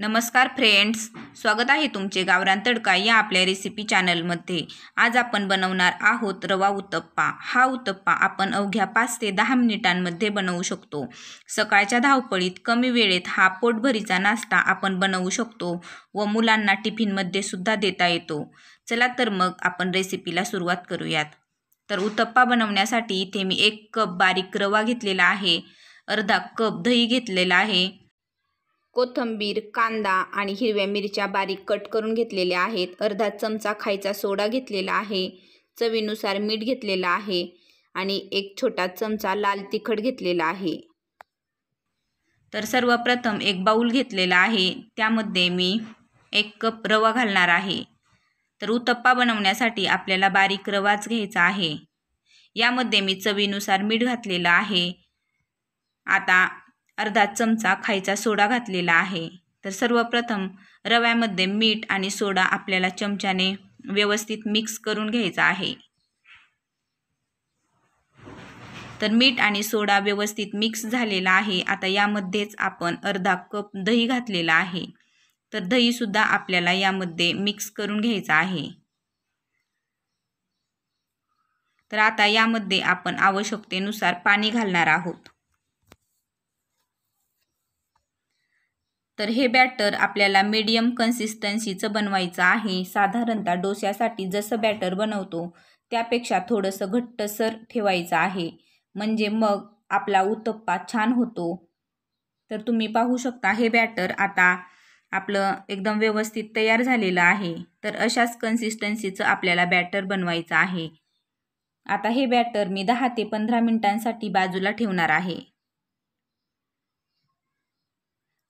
नमस्कार फ्रेंड्स स्वागत आहे तुमचे गावरान तडका या आपल्या रेसिपी चॅनलमध्ये आज आपण बनवणार आहोत रवा उत्तप्पा हा उत्तप्पा आपण अवघ्या पाच ते दहा मिनिटांमध्ये बनवू शकतो सकाळच्या धावपळीत कमी वेळेत हा पोटभरीचा नाश्ता आपण बनवू शकतो व मुलांना टिफिनमध्ये सुद्धा देता येतो चला तर मग आपण रेसिपीला सुरुवात करूयात तर उत्तप्पा बनवण्यासाठी इथे मी एक कप बारीक रवा घेतलेला आहे अर्धा कप दही घेतलेला आहे कोथंबीर कांदा आणि हिरव्या मिरच्या बारीक कट करून घेतलेल्या आहेत अर्धा चमचा खायचा सोडा घेतलेला आहे चवीनुसार मीठ घेतलेला आहे आणि एक छोटा चमचा लाल तिखट घेतलेला आहे तर सर्वप्रथम एक बाऊल घेतलेला आहे त्यामध्ये मी एक कप रवा घालणार आहे तर उत्तप्पा बनवण्यासाठी आपल्याला बारीक रवाच घ्यायचा आहे यामध्ये मी चवीनुसार मीठ घातलेलं आहे आता अर्धा चमचा खायचा सोडा घातलेला आहे तर सर्वप्रथम रव्यामध्ये मीठ आणि सोडा आपल्याला चमच्याने व्यवस्थित मिक्स करून घ्यायचा आहे तर मीठ आणि सोडा व्यवस्थित मिक्स झालेला आहे आता यामध्येच आपण अर्धा कप दही घातलेला आहे तर दहीसुद्धा आपल्याला यामध्ये मिक्स करून घ्यायचा आहे तर आता यामध्ये आपण आवश्यकतेनुसार पाणी घालणार आहोत तर हे बॅटर आपल्याला मीडियम कन्सिस्टन्सीचं बनवायचं आहे साधारणतः डोश्यासाठी जसं बॅटर बनवतो त्यापेक्षा थोडंसं घट्टसर ठेवायचं आहे म्हणजे मग आपला उत्तप्पा छान होतो तर तुम्ही पाहू शकता हे बॅटर आता आपलं एकदम व्यवस्थित तयार झालेलं आहे तर अशाच कन्सिस्टन्सीचं आपल्याला बॅटर बनवायचं आहे आता हे बॅटर मी दहा ते पंधरा मिनिटांसाठी बाजूला ठेवणार आहे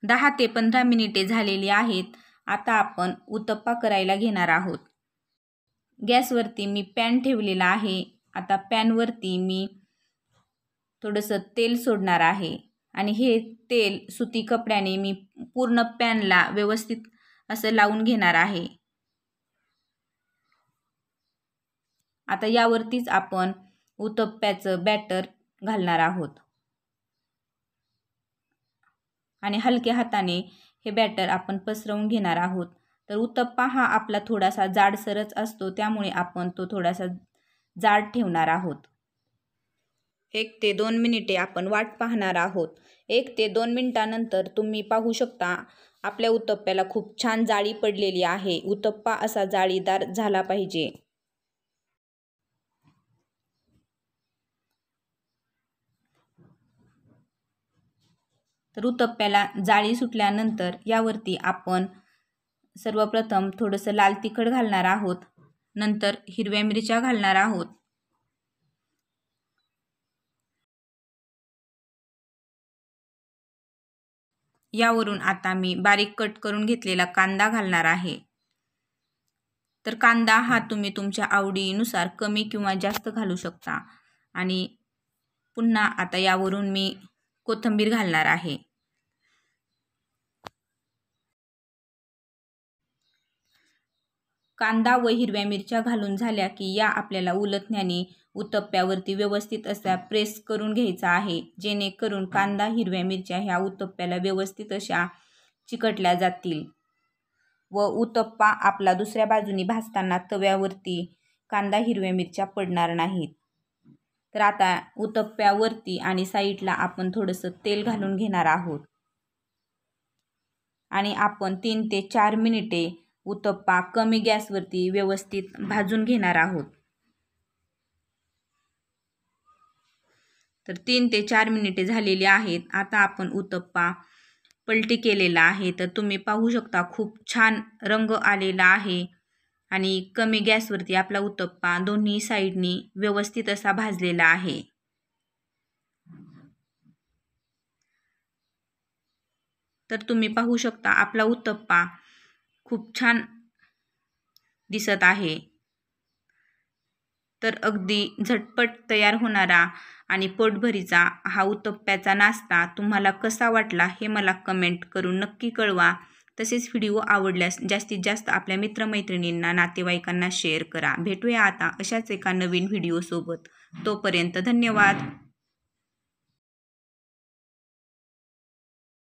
दहा ते पंधरा मिनिटे झालेली आहेत आता आपण उत्तप्पा करायला घेणार आहोत गॅसवरती मी पॅन ठेवलेला आहे आता पॅनवरती मी थोडंसं तेल सोडणार आहे आणि हे तेल सुती कपड्याने मी पूर्ण पॅनला व्यवस्थित असं लावून घेणार आहे आता यावरतीच आपण उतप्प्याचं बॅटर घालणार आहोत आणि हलक्या हाताने हे बॅटर आपण पसरवून घेणार आहोत तर उत्तप्पा हा आपला थोडासा जाडसरच असतो त्यामुळे आपण तो थोडासा जाड ठेवणार आहोत एक ते दोन मिनिटे आपण वाट पाहणार आहोत एक ते दोन मिनिटानंतर तुम्ही पाहू शकता आपल्या उत्तप्प्याला खूप छान जाळी पडलेली आहे उत्तप्पा असा जाळीदार झाला पाहिजे तर उतप्प्याला जाळी सुटल्यानंतर यावरती आपण सर्वप्रथम थोडंसं लाल तिखट घालणार आहोत नंतर हिरव्या मिरच्या घालणार आहोत यावरून आता मी बारीक कट करून घेतलेला कांदा घालणार आहे तर कांदा हा तुम्ही तुमच्या आवडीनुसार कमी किंवा जास्त घालू शकता आणि पुन्हा आता यावरून मी कोथंबीर घालणार आहे कांदा व हिरव्या मिरच्या घालून झाल्या की या आपल्याला उलटण्याने उतप्प्यावरती व्यवस्थित असा प्रेस करून घ्यायचा आहे जेणेकरून कांदा हिरव्या मिरच्या ह्या उतप्प्याला व्यवस्थित अशा चिकटल्या जातील व उत्तप्पा आपला दुसऱ्या बाजूनी भाजताना तव्यावरती कांदा हिरव्या मिरच्या पडणार नाहीत तर आता उतप्प्यावरती आणि साईडला आपण थोडंसं तेल घालून घेणार आहोत आणि आपण तीन ते चार मिनिटे उत्तप्पा कमी गॅसवरती व्यवस्थित भाजून घेणार आहोत तर तीन ते चार मिनिटे झालेली आहेत आता आपण उत्तप्पा पलटी केलेला आहे तर तुम्ही पाहू शकता खूप छान रंग आलेला आहे आणि कमी गॅसवरती आपला उत्तप्पा दोन्ही साईडनी व्यवस्थित असा भाजलेला आहे तर तुम्ही पाहू शकता आपला उत्तप्पा खूप छान दिसत आहे तर अगदी झटपट तयार होणारा आणि पोटभरीचा हा उतप्प्याचा नाश्ता तुम्हाला कसा वाटला हे मला कमेंट करून नक्की कळवा तसेच व्हिडिओ आवडल्यास जास्तीत जास्त आपल्या मित्रमैत्रिणींना नातेवाईकांना शेअर करा भेटूया आता अशाच एका नवीन व्हिडिओसोबत तोपर्यंत धन्यवाद